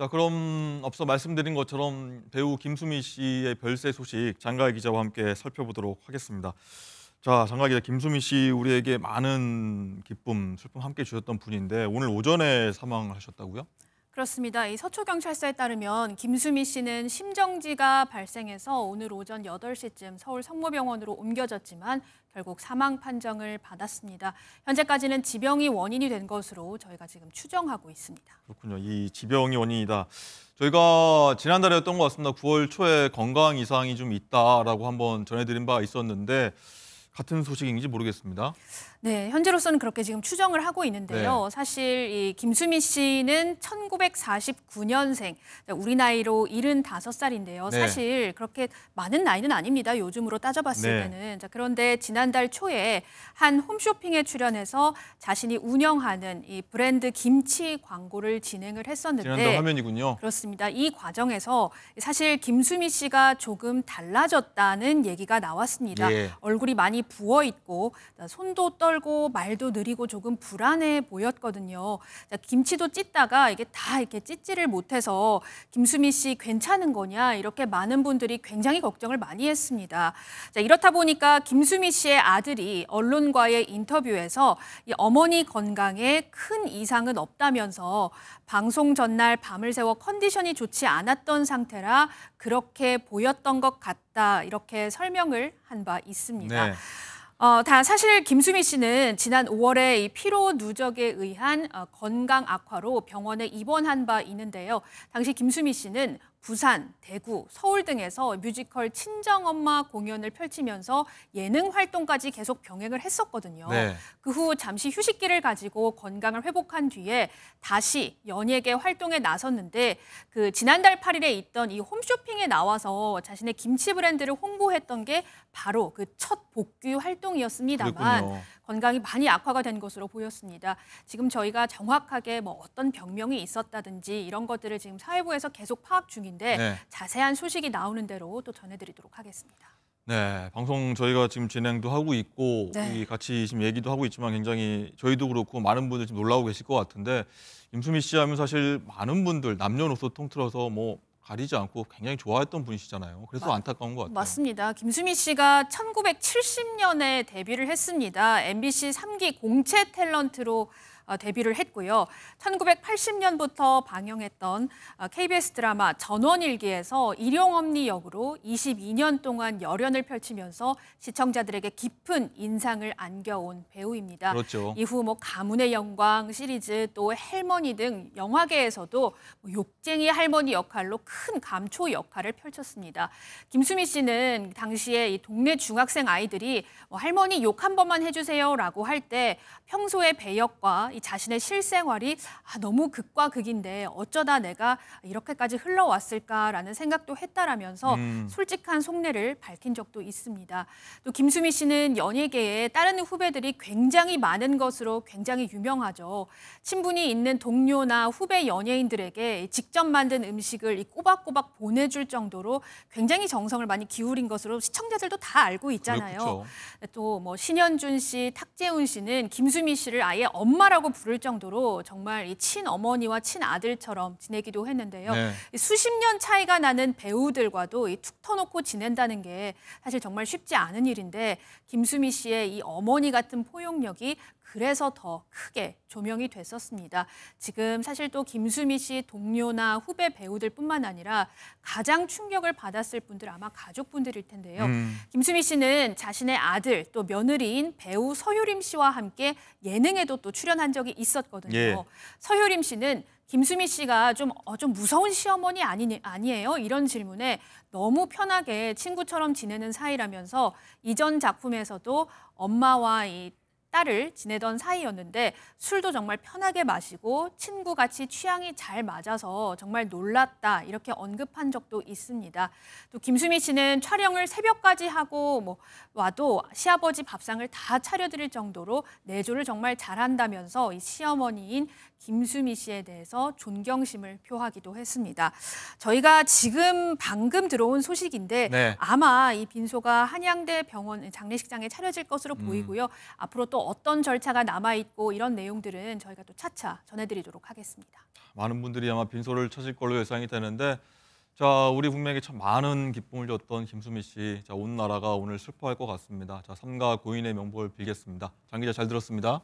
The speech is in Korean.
자, 그럼 앞서 말씀드린 것처럼 배우 김수미 씨의 별세 소식 장가희 기자와 함께 살펴보도록 하겠습니다. 자, 장가희 기자 김수미 씨 우리에게 많은 기쁨, 슬픔 함께 주셨던 분인데 오늘 오전에 사망하셨다고요? 그렇습니다. 이 서초경찰서에 따르면 김수미 씨는 심정지가 발생해서 오늘 오전 8시쯤 서울 성모병원으로 옮겨졌지만 결국 사망 판정을 받았습니다. 현재까지는 지병이 원인이 된 것으로 저희가 지금 추정하고 있습니다. 그렇군요. 이 지병이 원인이다. 저희가 지난달에였던것 같습니다. 9월 초에 건강 이상이 좀 있다라고 한번 전해드린 바 있었는데 같은 소식인지 모르겠습니다. 네, 현재로서는 그렇게 지금 추정을 하고 있는데요. 네. 사실 이 김수민 씨는 1949년생, 우리 나이로 75살인데요. 네. 사실 그렇게 많은 나이는 아닙니다. 요즘으로 따져봤을 네. 때는. 자, 그런데 지난달 초에 한 홈쇼핑에 출연해서 자신이 운영하는 이 브랜드 김치 광고를 진행을 했었는데 지난달 화면이군요. 그렇습니다. 이 과정에서 사실 김수민 씨가 조금 달라졌다는 얘기가 나왔습니다. 예. 얼굴이 많이 부어 있고 손도 떨 떨고 말도 느리고 조금 불안해 보였거든요. 김치도 찢다가 이게 다 이렇게 찢지를 못해서 김수미 씨 괜찮은 거냐 이렇게 많은 분들이 굉장히 걱정을 많이 했습니다. 이렇다 보니까 김수미 씨의 아들이 언론과의 인터뷰에서 이 어머니 건강에 큰 이상은 없다면서 방송 전날 밤을 새워 컨디션이 좋지 않았던 상태라 그렇게 보였던 것 같다 이렇게 설명을 한 바 있습니다. 네. 어, 다 사실 김수미 씨는 지난 5월에 이 피로 누적에 의한 어, 건강 악화로 병원에 입원한 바 있는데요. 당시 김수미 씨는 부산, 대구, 서울 등에서 뮤지컬 친정엄마 공연을 펼치면서 예능 활동까지 계속 병행을 했었거든요. 네. 그후 잠시 휴식기를 가지고 건강을 회복한 뒤에 다시 연예계 활동에 나섰는데 그 지난달 8일에 있던 이 홈쇼핑에 나와서 자신의 김치 브랜드를 홍보했던 게 바로 그 첫 복귀 활동이었습니다만 그랬군요. 건강이 많이 악화가 된 것으로 보였습니다. 지금 저희가 정확하게 뭐 어떤 병명이 있었다든지 이런 것들을 지금 사회부에서 계속 파악 중인데 네. 자세한 소식이 나오는 대로 또 전해드리도록 하겠습니다. 네, 방송 저희가 지금 진행도 하고 있고 네. 같이 지금 얘기도 하고 있지만 굉장히 저희도 그렇고 많은 분들 지금 놀라고 계실 것 같은데 임수미 씨 하면 사실 많은 분들 남녀노소 통틀어서 뭐 가리지 않고 굉장히 좋아했던 분이시잖아요. 그래서 맞, 안타까운 것 같아요. 맞습니다. 김수미 씨가 1970년에 데뷔를 했습니다. MBC 3기 공채 탤런트로 어, 데뷔를 했고요. 1980년부터 방영했던 KBS 어, 드라마 전원일기에서 일용엄니 역으로 22년 동안 열연을 펼치면서 시청자들에게 깊은 인상을 안겨온 배우입니다. 그렇죠. 이후 뭐 가문의 영광 시리즈 또 할머니 등 영화계에서도 뭐 욕쟁이 할머니 역할로 큰 감초 역할을 펼쳤습니다. 김수미 씨는 당시에 이 동네 중학생 아이들이 뭐 할머니 욕 한 번만 해주세요라고 할 때 평소의 배역과 자신의 실생활이 아, 너무 극과 극인데 어쩌다 내가 이렇게까지 흘러왔을까라는 생각도 했다라면서 음. 솔직한 속내를 밝힌 적도 있습니다. 또 김수미 씨는 연예계에 다른 후배들이 굉장히 많은 것으로 굉장히 유명하죠. 친분이 있는 동료나 후배 연예인들에게 직접 만든 음식을 꼬박꼬박 보내줄 정도로 굉장히 정성을 많이 기울인 것으로 시청자들도 다 알고 있잖아요. 그렇죠. 또뭐 신현준 씨, 탁재훈 씨는 김수미 씨를 아예 엄마라고 부를 정도로 정말 이 친어머니와 친아들처럼 지내기도 했는데요. 네. 수십 년 차이가 나는 배우들과도 툭 터놓고 지낸다는 게 사실 정말 쉽지 않은 일인데 김수미 씨의 이 어머니 같은 포용력이 그래서 더 크게 조명이 됐었습니다. 지금 사실 또 김수미 씨 동료나 후배 배우들뿐만 아니라 가장 충격을 받았을 분들 아마 가족분들일 텐데요. 음. 김수미 씨는 자신의 아들 또 며느리인 배우 서유림 씨와 함께 예능에도 또 출연한 적이 있었거든요. 예. 서유림 씨는 김수미 씨가 좀, 어, 좀 무서운 시어머니 아니, 아니에요? 이런 질문에 너무 편하게 친구처럼 지내는 사이라면서 이전 작품에서도 엄마와 이 딸을 지내던 사이였는데 술도 정말 편하게 마시고 친구같이 취향이 잘 맞아서 정말 놀랐다 이렇게 언급한 적도 있습니다. 또 김수미 씨는 촬영을 새벽까지 하고 뭐 와도 시아버지 밥상을 다 차려드릴 정도로 내조를 정말 잘한다면서 이 시어머니인 김수미 씨에 대해서 존경심을 표하기도 했습니다. 저희가 지금 방금 들어온 소식인데 네. 아마 이 빈소가 한양대 병원 장례식장에 차려질 것으로 음. 보이고요. 음. 앞으로 또 어떤 절차가 남아 있고 이런 내용들은 저희가 또 차차 전해드리도록 하겠습니다. 많은 분들이 아마 빈소를 쳐질 걸로 예상이 되는데 자 우리 국민에게 참 많은 기쁨을 줬던 김수미 씨, 자온 나라가 오늘 슬퍼할 것 같습니다. 자 삼가 고인의 명복을 빌겠습니다. 장 기자 잘 들었습니다.